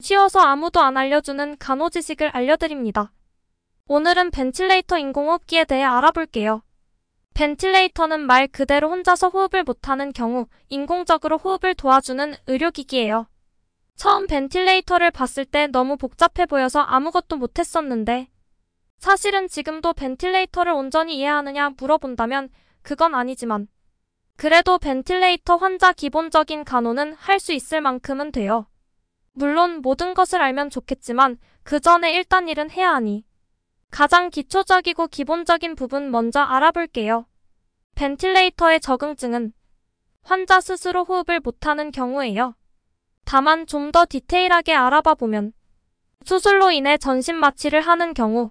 쉬어서 아무도 안 알려주는 간호 지식을 알려드립니다. 오늘은 벤틸레이터 인공호흡기에 대해 알아볼게요. 벤틸레이터는 말 그대로 혼자서 호흡을 못하는 경우 인공적으로 호흡을 도와주는 의료기기예요. 처음 벤틸레이터를 봤을 때 너무 복잡해 보여서 아무것도 못했었는데 사실은 지금도 벤틸레이터를 온전히 이해하느냐 물어본다면 그건 아니지만 그래도 벤틸레이터 환자 기본적인 간호는 할 수 있을 만큼은 돼요. 물론 모든 것을 알면 좋겠지만 그 전에 일단 일은 해야 하니. 가장 기초적이고 기본적인 부분 먼저 알아볼게요. 벤틸레이터의 적응증은 환자 스스로 호흡을 못하는 경우예요. 다만 좀 더 디테일하게 알아봐 보면 수술로 인해 전신 마취를 하는 경우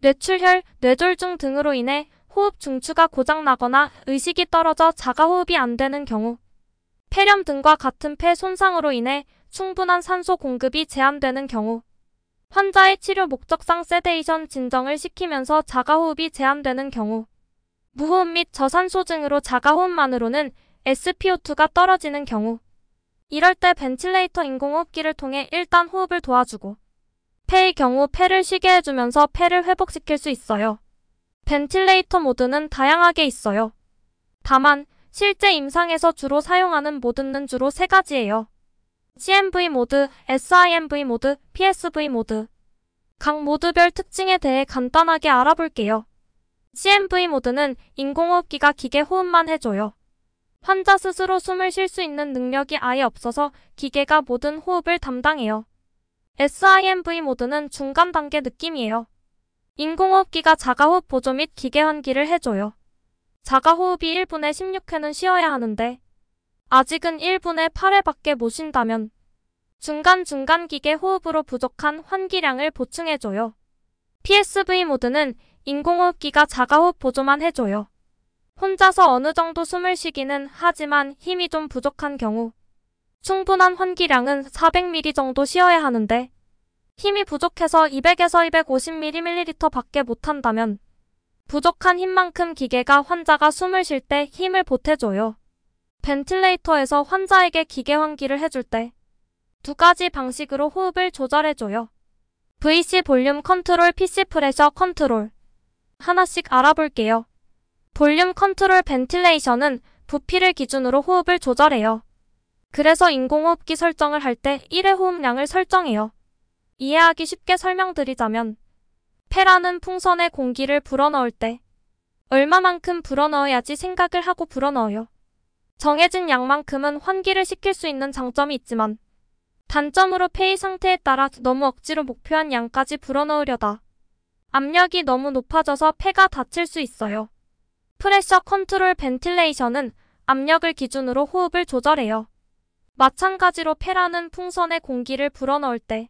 뇌출혈, 뇌졸중 등으로 인해 호흡 중추가 고장나거나 의식이 떨어져 자가호흡이 안 되는 경우 폐렴 등과 같은 폐 손상으로 인해 충분한 산소 공급이 제한되는 경우 환자의 치료 목적상 세데이션 진정을 시키면서 자가호흡이 제한되는 경우 무호흡 및 저산소증으로 자가호흡만으로는 SPO2가 떨어지는 경우 이럴 때 벤틸레이터 인공호흡기를 통해 일단 호흡을 도와주고 폐의 경우 폐를 쉬게 해주면서 폐를 회복시킬 수 있어요. 벤틸레이터 모드는 다양하게 있어요. 다만 실제 임상에서 주로 사용하는 모드는 주로 세가지예요 CMV 모드, SIMV 모드, PSV 모드. 각 모드별 특징에 대해 간단하게 알아볼게요. CMV 모드는 인공호흡기가 기계 호흡만 해줘요. 환자 스스로 숨을 쉴 수 있는 능력이 아예 없어서 기계가 모든 호흡을 담당해요. SIMV 모드는 중간 단계 느낌이에요. 인공호흡기가 자가호흡 보조 및 기계 환기를 해줘요. 자가호흡이 1분에 16회는 쉬어야 하는데 아직은 1분에 8회밖에 모신다면 중간중간 기계 호흡으로 부족한 환기량을 보충해줘요. PSV 모드는 인공호흡기가 자가호흡 보조만 해줘요. 혼자서 어느 정도 숨을 쉬기는 하지만 힘이 좀 부족한 경우 충분한 환기량은 400ml 정도 쉬어야 하는데 힘이 부족해서 200에서 250ml 밖에 못한다면 부족한 힘만큼 기계가 환자가 숨을 쉴 때 힘을 보태줘요. 벤틸레이터에서 환자에게 기계 환기를 해줄 때 두 가지 방식으로 호흡을 조절해줘요. VC 볼륨 컨트롤, PC 프레셔 컨트롤 하나씩 알아볼게요. 볼륨 컨트롤 벤틸레이션은 부피를 기준으로 호흡을 조절해요. 그래서 인공호흡기 설정을 할 때 1의 호흡량을 설정해요. 이해하기 쉽게 설명드리자면 폐라는 풍선에 공기를 불어넣을 때 얼마만큼 불어넣어야지 생각을 하고 불어넣어요. 정해진 양만큼은 환기를 시킬 수 있는 장점이 있지만 단점으로 페이 상태에 따라 너무 억지로 목표한 양까지 불어넣으려다 압력이 너무 높아져서 폐가 다칠 수 있어요. 프레셔 컨트롤 벤틸레이션은 압력을 기준으로 호흡을 조절해요. 마찬가지로 폐라는 풍선에 공기를 불어넣을 때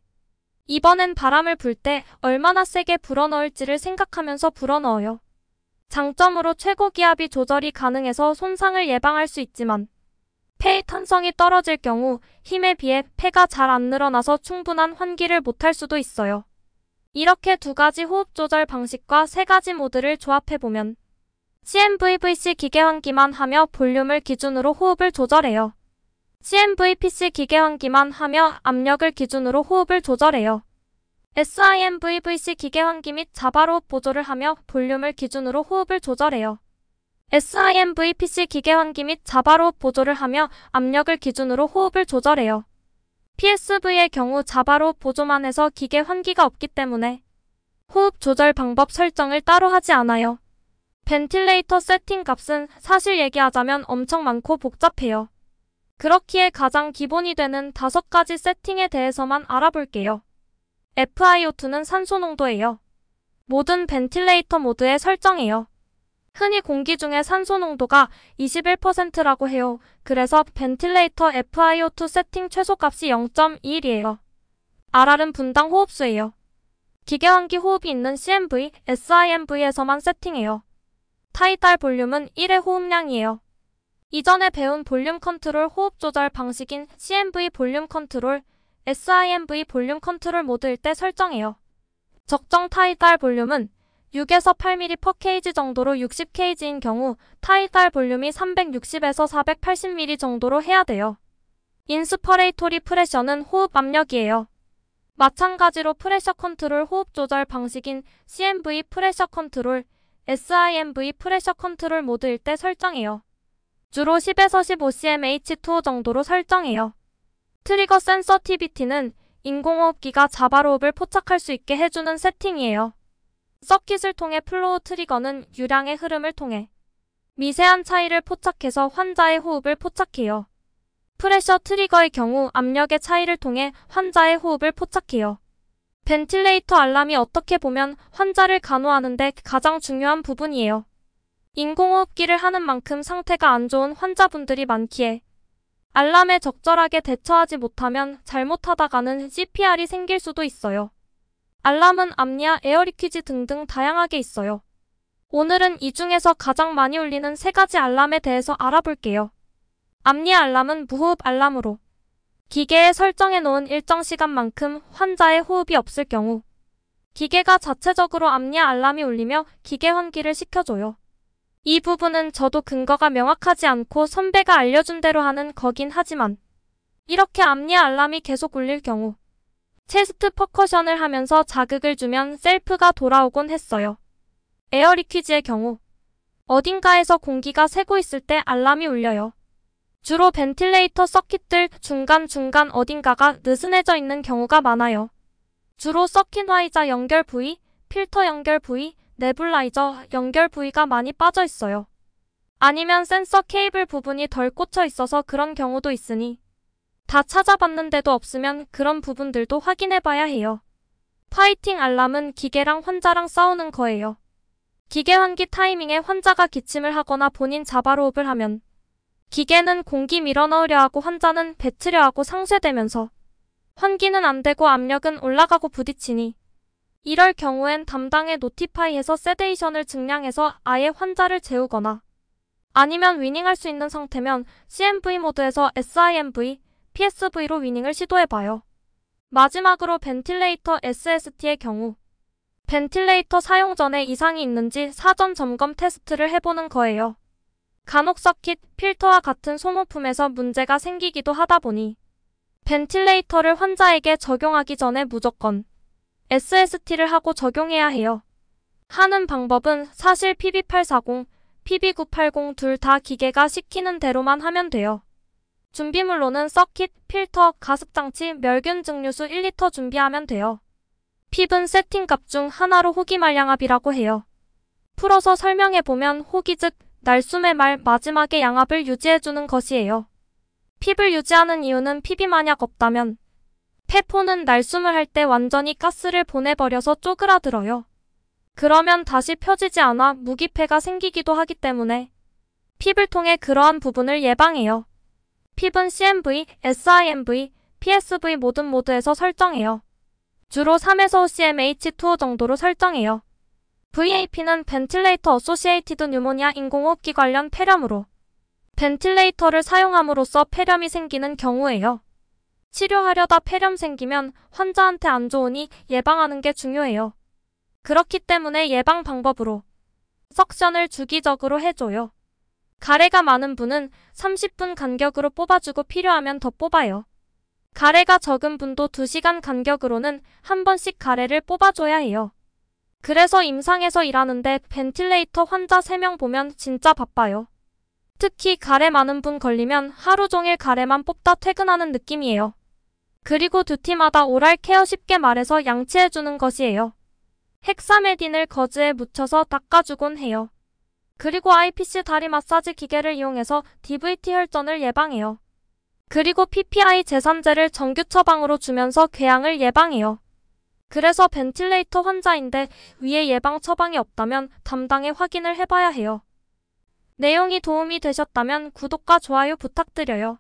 이번엔 바람을 불 때 얼마나 세게 불어넣을지를 생각하면서 불어넣어요. 장점으로 최고 기압이 조절이 가능해서 손상을 예방할 수 있지만 폐의 탄성이 떨어질 경우 힘에 비해 폐가 잘 안 늘어나서 충분한 환기를 못할 수도 있어요. 이렇게 두 가지 호흡 조절 방식과 세 가지 모드를 조합해보면 CMVVC 기계 환기만 하며 볼륨을 기준으로 호흡을 조절해요. CMVPC 기계 환기만 하며 압력을 기준으로 호흡을 조절해요. SIMVVC 기계 환기 및 자바로 보조를 하며 볼륨을 기준으로 호흡을 조절해요. SIMVPC 기계 환기 및 자바로 보조를 하며 압력을 기준으로 호흡을 조절해요. PSV의 경우 자바로 보조만 해서 기계 환기가 없기 때문에 호흡 조절 방법 설정을 따로 하지 않아요. 벤틸레이터 세팅 값은 사실 얘기하자면 엄청 많고 복잡해요. 그렇기에 가장 기본이 되는 다섯 가지 세팅에 대해서만 알아볼게요. FiO2는 산소 농도예요. 모든 벤틸레이터 모드에 설정해요. 흔히 공기 중에 산소 농도가 21%라고 해요. 그래서 벤틸레이터 FiO2 세팅 최소값이 0.1이에요. RR은 분당 호흡수예요. 기계환기 호흡이 있는 CMV, SIMV에서만 세팅해요. 타이달 볼륨은 1의 호흡량이에요. 이전에 배운 볼륨 컨트롤 호흡 조절 방식인 CMV 볼륨 컨트롤 SIMV 볼륨 컨트롤 모드일 때 설정해요. 적정 타이달 볼륨은 6에서 8mm per kg 정도로 60kg인 경우 타이달 볼륨이 360에서 480mm 정도로 해야 돼요. 인스퍼레이토리 프레셔는 호흡 압력이에요. 마찬가지로 프레셔 컨트롤 호흡 조절 방식인 CMV 프레셔 컨트롤, SIMV 프레셔 컨트롤 모드일 때 설정해요. 주로 10에서 15cmH2 정도로 설정해요. 트리거 센서티비티는 인공호흡기가 자바로흡을 포착할 수 있게 해주는 세팅이에요. 서킷을 통해 플로우 트리거는 유량의 흐름을 통해 미세한 차이를 포착해서 환자의 호흡을 포착해요. 프레셔 트리거의 경우 압력의 차이를 통해 환자의 호흡을 포착해요. 벤틸레이터 알람이 어떻게 보면 환자를 간호하는데 가장 중요한 부분이에요. 인공호흡기를 하는 만큼 상태가 안 좋은 환자분들이 많기에 알람에 적절하게 대처하지 못하면 잘못하다가는 CPR이 생길 수도 있어요. 알람은 암니아, 에어리퀴즈 등등 다양하게 있어요. 오늘은 이 중에서 가장 많이 울리는 세 가지 알람에 대해서 알아볼게요. 암니아 알람은 무호흡 알람으로 기계에 설정해 놓은 일정 시간만큼 환자의 호흡이 없을 경우 기계가 자체적으로 암니아 알람이 울리며 기계 환기를 시켜줘요. 이 부분은 저도 근거가 명확하지 않고 선배가 알려준 대로 하는 거긴 하지만 이렇게 앞니 알람이 계속 울릴 경우 체스트 퍼커션을 하면서 자극을 주면 셀프가 돌아오곤 했어요. 에어리퀴즈의 경우 어딘가에서 공기가 새고 있을 때 알람이 울려요. 주로 벤틸레이터 서킷들 중간중간 어딘가가 느슨해져 있는 경우가 많아요. 주로 서킷 화이자 연결 부위, 필터 연결 부위, 네블라이저 연결 부위가 많이 빠져 있어요. 아니면 센서 케이블 부분이 덜 꽂혀 있어서 그런 경우도 있으니 다 찾아봤는데도 없으면 그런 부분들도 확인해봐야 해요. 파이팅 알람은 기계랑 환자랑 싸우는 거예요. 기계 환기 타이밍에 환자가 기침을 하거나 본인 자바로업을 하면 기계는 공기 밀어넣으려 하고 환자는 뱉으려 하고 상쇄되면서 환기는 안 되고 압력은 올라가고 부딪히니 이럴 경우엔 담당의 노티파이에서 세데이션을 증량해서 아예 환자를 재우거나 아니면 위닝할 수 있는 상태면 CMV 모드에서 SIMV, PSV로 위닝을 시도해봐요. 마지막으로 벤틸레이터 SST의 경우 벤틸레이터 사용 전에 이상이 있는지 사전 점검 테스트를 해보는 거예요. 간혹 서킷, 필터와 같은 소모품에서 문제가 생기기도 하다 보니 벤틸레이터를 환자에게 적용하기 전에 무조건 SST를 하고 적용해야 해요. 하는 방법은 사실 PB840, PB980 둘 다 기계가 시키는 대로만 하면 돼요. 준비물로는 서킷, 필터, 가습장치, 멸균 증류수 1리터 준비하면 돼요. 핍은 세팅값 중 하나로 호기 말양압이라고 해요. 풀어서 설명해보면 호기 즉 날숨의 말 마지막에 양압을 유지해주는 것이에요. 핍을 유지하는 이유는 핍이 만약 없다면 태포는 날숨을 할 때 완전히 가스를 보내버려서 쪼그라들어요. 그러면 다시 펴지지 않아 무기폐가 생기기도 하기 때문에 핍을 통해 그러한 부분을 예방해요. 핍은 CMV, SIMV, PSV 모든 모드에서 설정해요. 주로 3에서 5 c m h 2 정도로 설정해요. VAP는 벤틸레이터 어소시에이티드 뉴모니아 인공호흡기 관련 폐렴으로 벤틸레이터를 사용함으로써 폐렴이 생기는 경우에요 치료하려다 폐렴 생기면 환자한테 안 좋으니 예방하는 게 중요해요. 그렇기 때문에 예방 방법으로 석션을 주기적으로 해줘요. 가래가 많은 분은 30분 간격으로 뽑아주고 필요하면 더 뽑아요. 가래가 적은 분도 2시간 간격으로는 한 번씩 가래를 뽑아줘야 해요. 그래서 임상에서 일하는데 벤틸레이터 환자 3명 보면 진짜 바빠요. 특히 가래 많은 분 걸리면 하루 종일 가래만 뽑다 퇴근하는 느낌이에요. 그리고 두 팀마다 오랄 케어 쉽게 말해서 양치해주는 것이에요. 헥사메딘을 거즈에 묻혀서 닦아주곤 해요. 그리고 IPC 다리 마사지 기계를 이용해서 DVT 혈전을 예방해요. 그리고 PPI 제산제를 정규 처방으로 주면서 궤양을 예방해요. 그래서 벤틸레이터 환자인데 위에 예방 처방이 없다면 담당에 확인을 해봐야 해요. 내용이 도움이 되셨다면 구독과 좋아요 부탁드려요.